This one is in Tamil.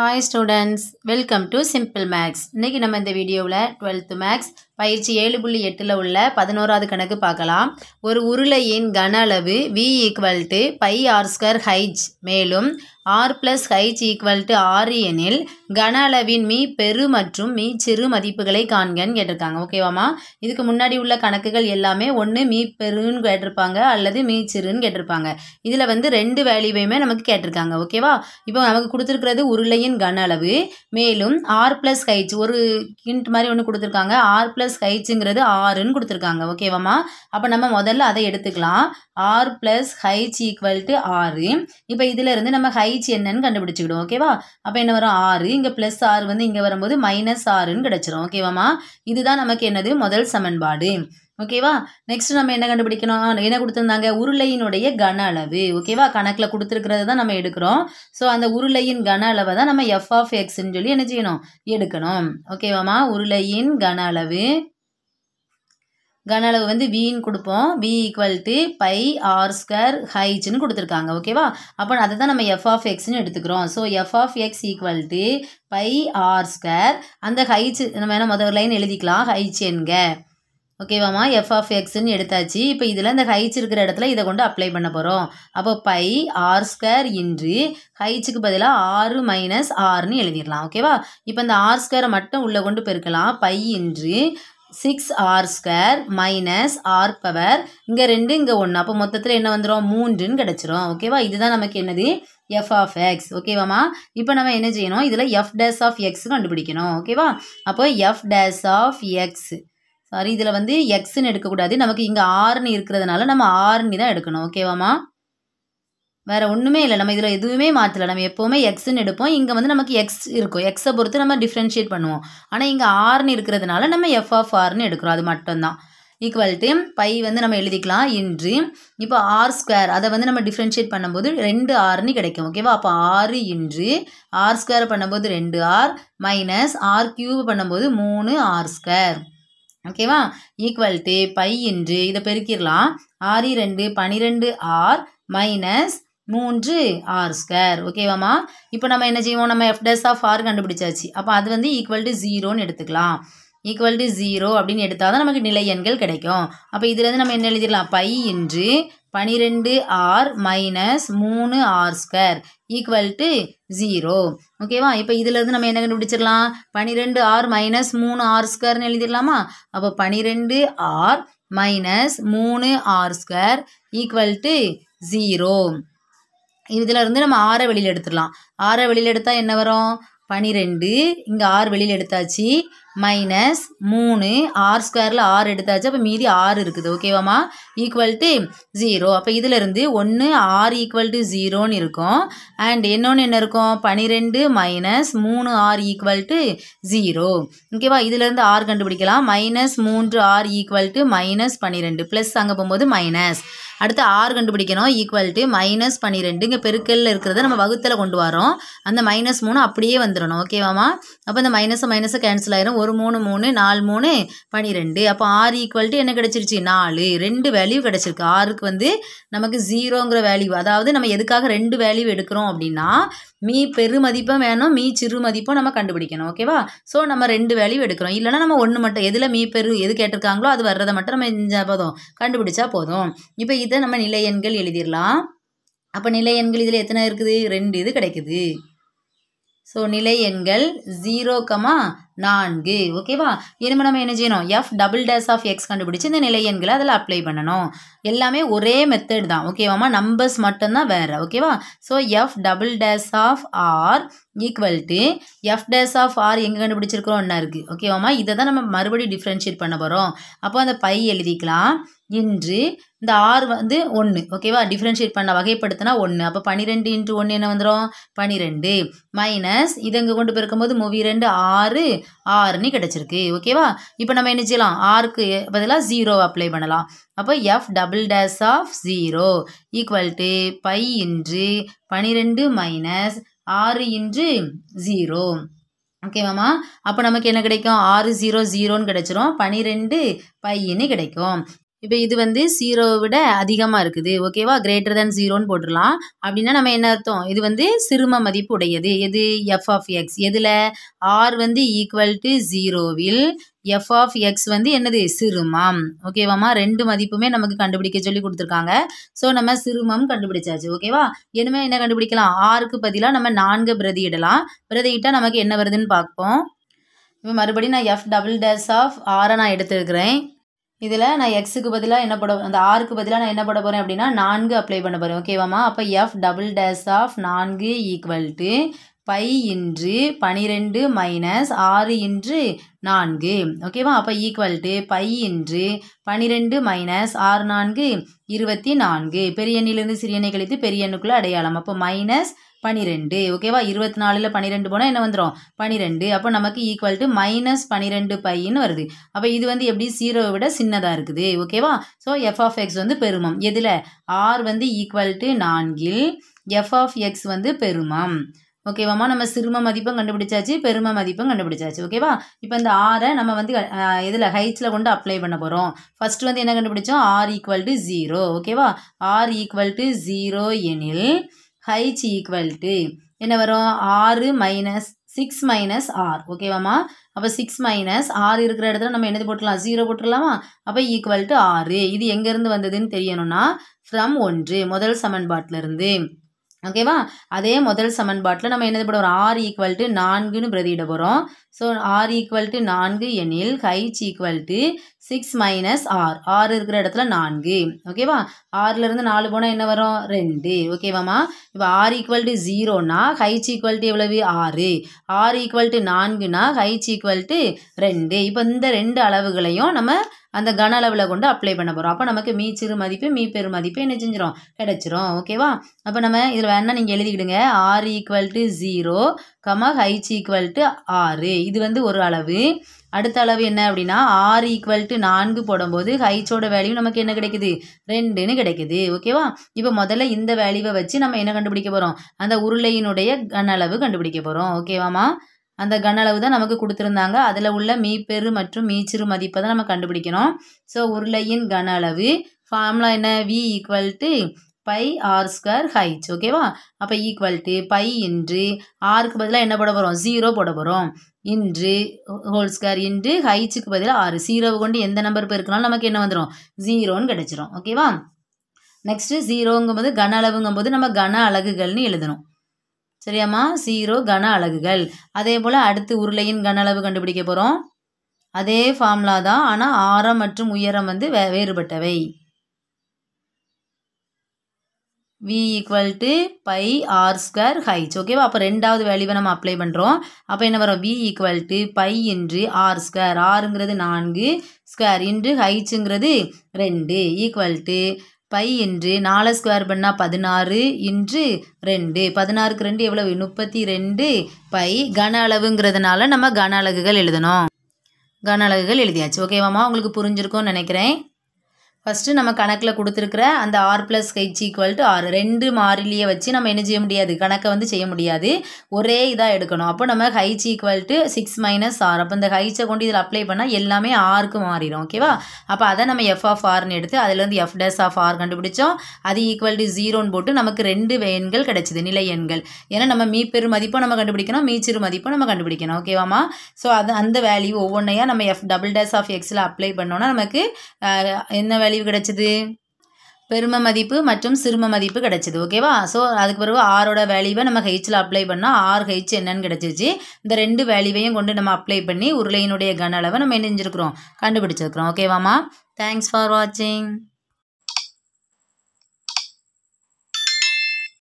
hi students welcome to simple maths இன்றைக்கி நம்ம இந்த வீடியோவில் டுவெல்த்து மேக்ஸ் பயிற்சி ஏழு புள்ளி எட்டில் உள்ள பதினோராவது கணக்கு பார்க்கலாம் ஒரு உருளையின் கன அளவு V equal to pi r square H மேலும் r plus H equal to ஆறு எனில் கன அளவின் மீ பெரு மற்றும் மீ சிறு மதிப்புகளை காண்கன்னு கேட்டிருக்காங்க ஓகேவாமா இதுக்கு முன்னாடி உள்ள கணக்குகள் எல்லாமே ஒன்று மீ பெருன்னு கேட்டிருப்பாங்க அல்லது மீ சிறுன்னு கேட்டிருப்பாங்க இதில் வந்து ரெண்டு வேல்யூவையுமே நமக்கு கேட்டிருக்காங்க ஓகேவா இப்போ நமக்கு கொடுத்துருக்கிறது உருளையின் கன அளவு மேலும் ஆர் பிளஸ் ஹைச் ஒரு கிண்ட் மாதிரி ஒன்று கொடுத்துருக்காங்க ஆர் பிளஸ் பிளஸ் ஹைச்சுங்கிறது ஆறுன்னு கொடுத்துருக்காங்க ஓகேவாம்மா அப்போ நம்ம முதல்ல அதை எடுத்துக்கலாம் r plus H equal to ஆறு இப்போ இருந்து நம்ம ஹைச் என்னன்னு கண்டுபிடிச்சிக்கிடும் ஓகேவா அப்போ என்ன வரும் ஆறு இங்கே ப்ளஸ் ஆறு வந்து இங்கே வரும்போது மைனஸ் ஆறுன்னு கிடச்சிரும் ஓகேவாம்மா இதுதான் நமக்கு என்னது முதல் சமன்பாடு ஓகேவா நெக்ஸ்ட் நம்ம என்ன கண்டுபிடிக்கணும் என்ன கொடுத்துருந்தாங்க உருளையினுடைய கன அளவு ஓகேவா கணக்கில் கொடுத்துருக்கிறது தான் நம்ம எடுக்கிறோம் ஸோ அந்த உருளையின் கன அளவை தான் நம்ம எஃப் ஆஃப் எக்ஸ்ன்னு சொல்லி என்ன செய்யணும் எடுக்கணும் ஓகேவாம்மா உருளையின் கன அளவு கன அளவு வந்து வின்னு கொடுப்போம் V equal to pi r square ஹைச்னு கொடுத்துருக்காங்க ஓகேவா அப்போ அதை தான் நம்ம எஃப் ஆஃப் எக்ஸ்னு எடுத்துக்கிறோம் so F of X equal to pi r square அந்த ஹைச் நம்ம வேணால் முதல் லைன் எழுதிக்கலாம் ஹைச் என்க ஓகேவாம்மா எஃப் ஆஃப் எக்ஸ்ன்னு எடுத்தாச்சு இப்போ இதில் இந்த ஹைச் இருக்கிற இடத்துல இதை கொண்டு அப்ளை பண்ண போகிறோம் அப்போ பை ஆர் ஸ்கொயர் இன்று ஹைச்சுக்கு பதிலாக ஆறு மைனஸ் ஆறுன்னு எழுதிடலாம் ஓகேவா இப்போ இந்த ஆர் ஸ்கொயரை மட்டும் உள்ளே கொண்டு பெருக்கலாம் பை இன்று six r square minus r power இங்கே ரெண்டு இங்கே ஒன்று அப்போ மொத்தத்தில் என்ன வந்துடும் மூன்றுன்னு கிடச்சிரும் ஓகேவா இதுதான் நமக்கு என்னது எஃப் ஆஃப் எக்ஸ் ஓகேவாம்மா இப்போ நம்ம என்ன செய்யணும் இதில் எஃப் டேஸ் ஆஃப் எக்ஸ் கண்டுபிடிக்கணும் ஓகேவா அப்போ F dash of X sorry இதில் வந்து எக்ஸ்ன்னு எடுக்கக்கூடாது நமக்கு இங்கே ஆறுன்னு இருக்கிறதுனால நம்ம ஆறுன்னு தான் எடுக்கணும் ஓகேவாம்மா வேறு ஒன்றுமே இல்லை நம்ம இதில் எதுவுமே மாற்றலை நம்ம எப்போவுமே எக்ஸ்ன்னு எடுப்போம் இங்கே வந்து நமக்கு எக்ஸ் இருக்கும் எக்ஸை பொறுத்து நம்ம டிஃப்ரென்ஷியேட் பண்ணுவோம் ஆனால் இங்கே ஆறுன்னு இருக்கிறதுனால நம்ம எஃப் ஆஃப் ஆர்னு எடுக்கிறோம் அது மட்டும்தான் ஈக்குவல் டு பை வந்து நம்ம எழுதிக்கலாம் இன்று இப்போ ஆர் ஸ்கொயர் அதை வந்து நம்ம டிஃப்ரென்ஷியேட் பண்ணும்போது ரெண்டு ஆறுன்னு கிடைக்கும் ஓகேவா அப்போ ஆறு இன்று ஆர் ஸ்கொயர் பண்ணும்போது ரெண்டு ஆர் மைனஸ் ஆர் கியூப் பண்ணும்போது மூணு ஆர் ஸ்கொயர் ஓகேவா ஈக்குவல் டு பை என்று இதை பெருக்கிடலாம் ஆறு ரெண்டு பனிரெண்டு ஆர் மைனஸ் மூன்று ஆர் ஸ்கொயர் ஓகேவாம்மா இப்போ நம்ம என்ன செய்வோம் நம்ம எஃப்டஸ் ஆஃப் ஆர் கண்டுபிடிச்சாச்சு அப்போ அது வந்து ஈக்குவல் டு ஜீரோன்னு எடுத்துக்கலாம் ஈக்குவல் டு ஜீரோ அப்படின்னு எடுத்தால் தான் நமக்கு நிலை எண்கள் கிடைக்கும் அப்போ இதுலேருந்து நம்ம என்ன எழுதிடலாம் பை இன்று பனிரெண்டு ஆர் மைனஸ் மூணு r square equal to zero ஓகேவா இப்போ இதுலேருந்து நம்ம என்ன கண்டுபிடிச்சிடலாம் பனிரெண்டு ஆர் மைனஸ் மூணு ஆர் ஸ்கொயர்னு எழுதிடலாமா அப்போ பனிரெண்டு ஆர் மைனஸ் மூணு r square equal to zero இதில் இருந்து நம்ம ஆரை வெளியில் எடுத்துடலாம் ஆறை வெளியில் எடுத்தால் என்ன வரும் பனிரெண்டு இங்கே ஆறு வெளியில் எடுத்தாச்சு மைனஸ் மூணு ஆர் ஸ்கொயரில் ஆறு எடுத்தாச்சு அப்போ மீதி ஆறு இருக்குது ஓகேவாம்மா ஈக்குவல் டு ஜீரோ அப்போ இதிலிருந்து ஒன்று ஆறு ஈக்குவல் டு ஜீரோன்னு இருக்கும் அண்ட் இன்னொன்று என்ன இருக்கும் பனிரெண்டு மைனஸ் மூணு ஆர் ஈக்குவல் டு ஜீரோ ஓகேவா இதிலேருந்து ஆறு கண்டுபிடிக்கலாம் மைனஸ் மூன்று ஆர் ஈக்குவல் டு மைனஸ் பன்னிரெண்டு ப்ளஸ் அங்கே போகும்போது மைனஸ் அடுத்து ஆறு கண்டுபிடிக்கணும் ஈக்குவல் டு மைனஸ் பன்னிரெண்டு இங்கே பெருக்கல்ல இருக்கிறத நம்ம வகுத்தில் கொண்டு வரோம் அந்த மைனஸ் மூணு அப்படியே வந்துடணும் ஓகேவாமா அப்போ இந்த மைனஸ் மைனஸ் கேன்சல் ஆயிரும் ஒரு மூணு மூணு நாலு மூணு பன்னிரெண்டு அப்போ ஆறு ஈக்குவல் டு என்ன கிடைச்சிருச்சு நாலு ரெண்டு வேல்யூ கிடச்சிருக்கு ஆறுக்கு வந்து நமக்கு ஜீரோங்கிற வேல்யூ அதாவது நம்ம எதுக்காக ரெண்டு வேல்யூ எடுக்கிறோம் அப்படின்னா மீ பெருமதிப்பும் வேணும் மீ சிறு மதிப்பும் நம்ம கண்டுபிடிக்கணும் ஓகேவா ஸோ நம்ம ரெண்டு வேலையும் எடுக்கிறோம் இல்லைனா நம்ம ஒன்று மட்டும் எதில் மீ பெரு எது கேட்டிருக்காங்களோ அது வர்றதை மட்டும் நம்ம போதும் கண்டுபிடிச்சா போதும் இப்போ இதை நம்ம நிலை எண்கள் எழுதிடலாம் அப்போ நிலை எண்கள் இதில் எத்தனை இருக்குது ரெண்டு இது கிடைக்குது ஸோ நிலை எண்கள் ஜீரோ கமா நான்கு ஓகேவா இனிமேல் நம்ம என்ன செய்யணும் F double dash of X கண்டுபிடிச்சி இந்த நிலை எண்களை அதில் அப்ளை பண்ணணும் எல்லாமே ஒரே மெத்தட் தான் ஓகேவாமா நம்பர்ஸ் மட்டும்தான் வேறு ஓகேவா so F double dash of r equal to F dash of r எங்கே கண்டுபிடிச்சிருக்கிறோம் ஒன்றா இருக்குது ஓகேவாமா இதை தான் நம்ம மறுபடியும் டிஃப்ரென்ஷியேட் பண்ண போகிறோம் அப்போ அந்த பை எழுதிக்கலாம் இன்று இந்த ஆறு வந்து ஒன்று ஓகேவா டிஃப்ரென்ஷியேட் பண்ண வகைப்படுத்தினா ஒன்று அப்போ பன்னிரெண்டு இன்ட்டு ஒன்று என்ன வந்துடும் பன்னிரெண்டு மைனஸ் இதை இங்கே கொண்டு போது மூவி ரெண்டு ஆறு ஆறுன்னு கிடச்சிருக்கு ஓகேவா இப்போ நம்ம என்ன செய்யலாம் ஆறுக்கு பதிலாக ஜீரோ அப்ளை பண்ணலாம் அப்போ F double dash of zero equal to pi இன்று பனிரெண்டு மைனஸ் ஆறு இன்று ஜீரோ ஓகேவாம்மா அப்போ நமக்கு என்ன கிடைக்கும் ஆறு ஜீரோ ஜீரோன்னு கிடைச்சிரும் பனிரெண்டு பையன்னு கிடைக்கும் இப்போ இது வந்து ஜீரோவை விட அதிகமாக இருக்குது ஓகேவா கிரேட்டர் தேன் ஜீரோன்னு போட்டுடலாம் அப்படின்னா நம்ம என்ன அர்த்தம் இது வந்து சிறும மதிப்பு உடையது எது எஃப் ஆஃப் எக்ஸ் எதில் ஆர் வந்து ஈக்குவல் டு ஜீரோவில் எஃப் ஆஃப் எக்ஸ் வந்து என்னது சிறுமம் ஓகேவாம்மா ரெண்டு மதிப்புமே நமக்கு கண்டுபிடிக்க சொல்லி கொடுத்துருக்காங்க ஸோ நம்ம சிறுமம் கண்டுபிடிச்சாச்சு ஓகேவா இனிமேல் என்ன கண்டுபிடிக்கலாம் ஆறுக்கு பதிலாக நம்ம நான்கு பிரதியிடலாம் பிரதியிட்டால் நமக்கு என்ன வருதுன்னு பார்ப்போம் இப்போ மறுபடியும் நான் எஃப் டபுள் டேஸ் ஆஃப் ஆரை நான் எடுத்துருக்கிறேன் இதில் நான் எக்ஸுக்கு பதிலாக என்ன பட அந்த ஆறுக்கு பதிலாக நான் என்ன பட போகிறேன் அப்படின்னா நான்கு அப்ளை பண்ண போகிறேன் ஓகேவாம்மா அப்போ எஃப் டபுள் டேஸ் ஆஃப் நான்கு ஈக்குவல் டு பை இன்று பனிரெண்டு மைனஸ் ஆறு இன்று நான்கு ஓகேவா அப்போ ஈக்குவல் டு பை இன்று பனிரெண்டு மைனஸ் ஆறு நான்கு இருபத்தி நான்கு பெரிய எண்ணிலிருந்து சிறிய எண்ணை கழித்து பெரிய எண்ணுக்குள்ளே அடையாளம் அப்போ மைனஸ் பனிரெண்டு ஓகேவா இருபத்தி நாலில் பனிரெண்டு போனால் என்ன வந்துடும் பனிரெண்டு அப்போ நமக்கு ஈக்குவல் டு மைனஸ் பனிரெண்டு பைன்னு வருது அப்போ இது வந்து எப்படி ஜீரோவை விட சின்னதாக இருக்குது ஓகேவா ஸோ எஃப் ஆஃப் எக்ஸ் வந்து பெருமம் எதில் ஆர் வந்து ஈக்குவல் டு நான்கில் எஃப் ஆஃப் எக்ஸ் வந்து பெருமம் ஓகேவாம்மா நம்ம சிறும மதிப்பும் கண்டுபிடிச்சாச்சு பெரும மதிப்பும் கண்டுபிடிச்சாச்சு ஓகேவா இப்போ இந்த ஆரை நம்ம வந்து இதில் ஹைட்ஸில் கொண்டு அப்ளை பண்ண போகிறோம் ஃபஸ்ட்டு வந்து என்ன கண்டுபிடிச்சோம் ஆர் ஈக்குவல் டு ஜீரோ ஓகேவா ஆர் ஈக்குவல் டு ஜீரோ எனில் ஹைச் ஈக்குவல் டு என்ன வரும் ஆறு மைனஸ் சிக்ஸ் மைனஸ் ஆர் ஓகேவாம்மா அப்போ சிக்ஸ் மைனஸ் ஆறு இருக்கிற இடத்துல நம்ம என்னது போட்டுடலாம் ஜீரோ போட்டுடலாமா அப்போ ஈக்குவல் டு ஆறு இது எங்கேருந்து வந்ததுன்னு தெரியணும்னா ஃப்ரம் ஒன்று முதல் சமன்பாட்டிலிருந்து ஓகேவா அதே முதல் சமன்பாட்டில் நம்ம என்னது போடுவோம் ஆர் ஈக்குவல் டு நான்குன்னு பிரதியிட போகிறோம் ஸோ ஆர் ஈக்குவல் டு நான்கு எனில் h equal to six minus r ஆறு இருக்கிற இடத்துல நான்கு ஓகேவா ஆறுலேருந்து நாலு போனால் என்ன வரும் ரெண்டு ஓகேவாம்மா இப்போ ஆர் ஈக்குவல் டு ஜீரோனா ஹைச் ஈக்குவல் டு எவ்வளவு ஆறு ஆர் ஈக்குவல் டு நான்குனா ஹைச் ஈக்குவல் டு ரெண்டு இப்போ இந்த ரெண்டு அளவுகளையும் நம்ம அந்த கன அளவில் கொண்டு அப்ளை பண்ண போகிறோம் அப்போ நமக்கு மீச்சிறு மதிப்பு மீ பெரு மதிப்பு என்ன செஞ்சிடும் கிடச்சிரும் ஓகேவா அப்போ நம்ம இதில் வேணால் நீங்கள் எழுதிக்கிடுங்க r equal to zero comma h equal to ஆறு இது வந்து ஒரு அளவு அடுத்த அளவு என்ன அப்படின்னா ஆறு ஈக்குவல் டு நான்கு போடும்போது ஹைச்சோட வேல்யூ நமக்கு என்ன கிடைக்குது ரெண்டுன்னு கிடைக்குது ஓகேவா இப்போ முதல்ல இந்த வேல்யூவை வச்சு நம்ம என்ன கண்டுபிடிக்க போகிறோம் அந்த உருளையினுடைய கன அளவு கண்டுபிடிக்க போகிறோம் ஓகேவாமா அந்த கன அளவு தான் நமக்கு கொடுத்துருந்தாங்க அதில் உள்ள மீப்பெரு மற்றும் மீச்சிறு மதிப்பை தான் நம்ம கண்டுபிடிக்கணும் ஸோ உருளையின் கன அளவு ஃபார்முலா என்ன v equal to pi r square h ஓகேவா அப்போ ஈக்குவல் டு பை இன்று ஆருக்கு பதிலாக என்ன போட போகிறோம் ஜீரோ போட போகிறோம் இன்று ஹோல் ஸ்கொயர் இன்று ஹைச்சுக்கு பதிலாக ஆறு ஜீரோவை கொண்டு எந்த நம்பர் பேருக்குனாலும் நமக்கு என்ன வந்துடும் ஜீரோன்னு கிடச்சிரும் ஓகேவா நெக்ஸ்ட்டு ஜீரோங்கும்போது கன அளவுங்கும்போது நம்ம கன அலகுகள்னு எழுதணும் சரியாம்மா ஜீரோ கன அலகுகள் அதே போல் அடுத்து உருளையின் கன அளவு கண்டுபிடிக்க போகிறோம் அதே ஃபார்முலா தான் ஆனால் ஆரம் மற்றும் உயரம் வந்து வே வேறுபட்டவை v equal to pi r square h ஓகேவா அப்போ ரெண்டாவது வேல்யூவை நம்ம அப்ளை பண்ணுறோம் அப்போ என்ன வரும் வி ஈக்குவல் டு பை இன்று ஆர் ஸ்கொயர் ஆறுங்கிறது நான்கு ஸ்கொயர் இன்று ஹைச்சுங்கிறது ரெண்டு ஈக்குவல் டு பை இன்று நாலு ஸ்கொயர் பண்ணால் பதினாறு இன்று ரெண்டு பதினாறுக்கு ரெண்டு எவ்வளவு முப்பத்தி ரெண்டு பை கன அளவுங்கிறதுனால நம்ம கன அலகுகள் எழுதணும் கன அலகுகள் எழுதியாச்சு ஓகேவாம்மா உங்களுக்கு புரிஞ்சிருக்கும்னு நினைக்கிறேன் ஃபஸ்ட்டு நம்ம கணக்கில் கொடுத்துருக்குற அந்த r plus h equal to r ரெண்டு மாறிலியை வச்சு நம்ம என்ன செய்ய முடியாது கணக்கை வந்து செய்ய முடியாது ஒரே இதாக எடுக்கணும் அப்போ நம்ம h equal to six minus r அப்போ இந்த ஹைச்சை கொண்டு இதில் அப்ளை பண்ணால் எல்லாமே ஆருக்கு மாறிடும் ஓகேவா அப்போ அதை நம்ம எஃப் ஆஃப் ஆர்னு எடுத்து அதுலேருந்து எஃப் டேஸ் ஆஃப் ஆர் கண்டுபிடிச்சோம் அது ஈக்குவல் டு ஜீரோன்னு போட்டு நமக்கு ரெண்டு எண்கள் கிடைச்சிது நிலை எண்கள் ஏன்னா நம்ம மீப்பெரு மதிப்பும் நம்ம கண்டுபிடிக்கணும் மீச்சிறு மதிப்பும் நம்ம கண்டுபிடிக்கணும் ஓகேவாமா ஸோ அது அந்த வேல்யூ ஒவ்வொன்றையாக நம்ம எஃப் டபுள் டேஸ் ஆஃப் எக்ஸில் அப்ளை பண்ணோன்னா நமக்கு என்ன வேல்யூ கிடச்சிது பெரும மதிப்பு மற்றும் சிறும மதிப்பு கிடச்சிது ஓகேவா ஸோ அதுக்கு பிறகு ஆரோட வேல்யூவை நம்ம ஹெச்சில் அப்ளை பண்ணால் ஆர் ஹெச் என்னன்னு கிடச்சிச்சு இந்த ரெண்டு வேல்யூவையும் கொண்டு நம்ம அப்ளை பண்ணி உருளையினுடைய கன அளவை நம்ம என்ன செஞ்சுருக்குறோம் கண்டுபிடிச்சிருக்கிறோம் ஓகேவாம்மா தேங்க்ஸ் ஃபார் வாட்சிங்